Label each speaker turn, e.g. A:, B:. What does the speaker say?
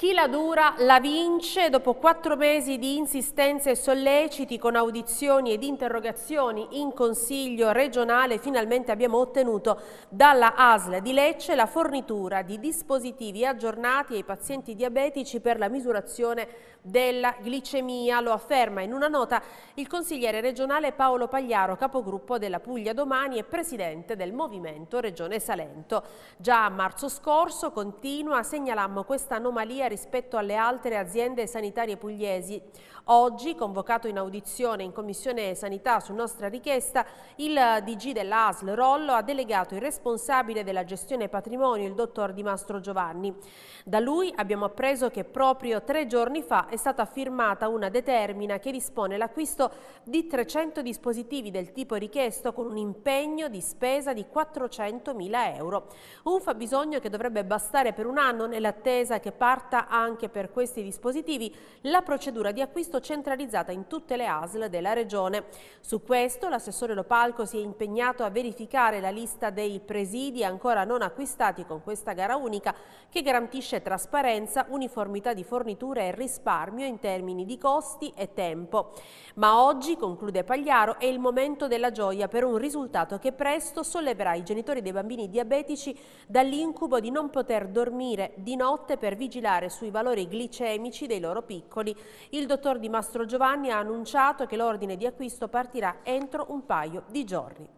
A: Chi la dura la vince dopo quattro mesi di insistenze e solleciti con audizioni ed interrogazioni in consiglio regionale finalmente abbiamo ottenuto dalla ASL di Lecce la fornitura di dispositivi aggiornati ai pazienti diabetici per la misurazione della glicemia. Lo afferma in una nota il consigliere regionale Paolo Pagliaro, capogruppo della Puglia Domani e presidente del Movimento Regione Salento. Già a marzo scorso, continua, segnalammo questa anomalia rispetto alle altre aziende sanitarie pugliesi. Oggi, convocato in audizione in Commissione Sanità su nostra richiesta, il DG dell'ASL Rollo ha delegato il responsabile della gestione patrimonio, il dottor Di Mastro Giovanni. Da lui abbiamo appreso che proprio tre giorni fa è stata firmata una determina che dispone l'acquisto di 300 dispositivi del tipo richiesto con un impegno di spesa di 400 mila euro. Un fabbisogno che dovrebbe bastare per un anno nell'attesa che parta prevista anche per questi dispositivi la procedura di acquisto centralizzata in tutte le ASL della Regione. Su questo l'assessore Lopalco si è impegnato a verificare la lista dei presidi ancora non acquistati con questa gara unica che garantisce trasparenza, uniformità di fornitura e risparmio in termini di costi e tempo. Ma oggi, conclude Pagliaro, è il momento della gioia per un risultato che presto solleverà i genitori dei bambini diabetici dall'incubo di non poter dormire di notte per vigilare vigilare sui valori glicemici dei loro piccoli. Il dottor Di Mastro Giovanni ha annunciato che l'ordine di acquisto partirà entro un paio di giorni.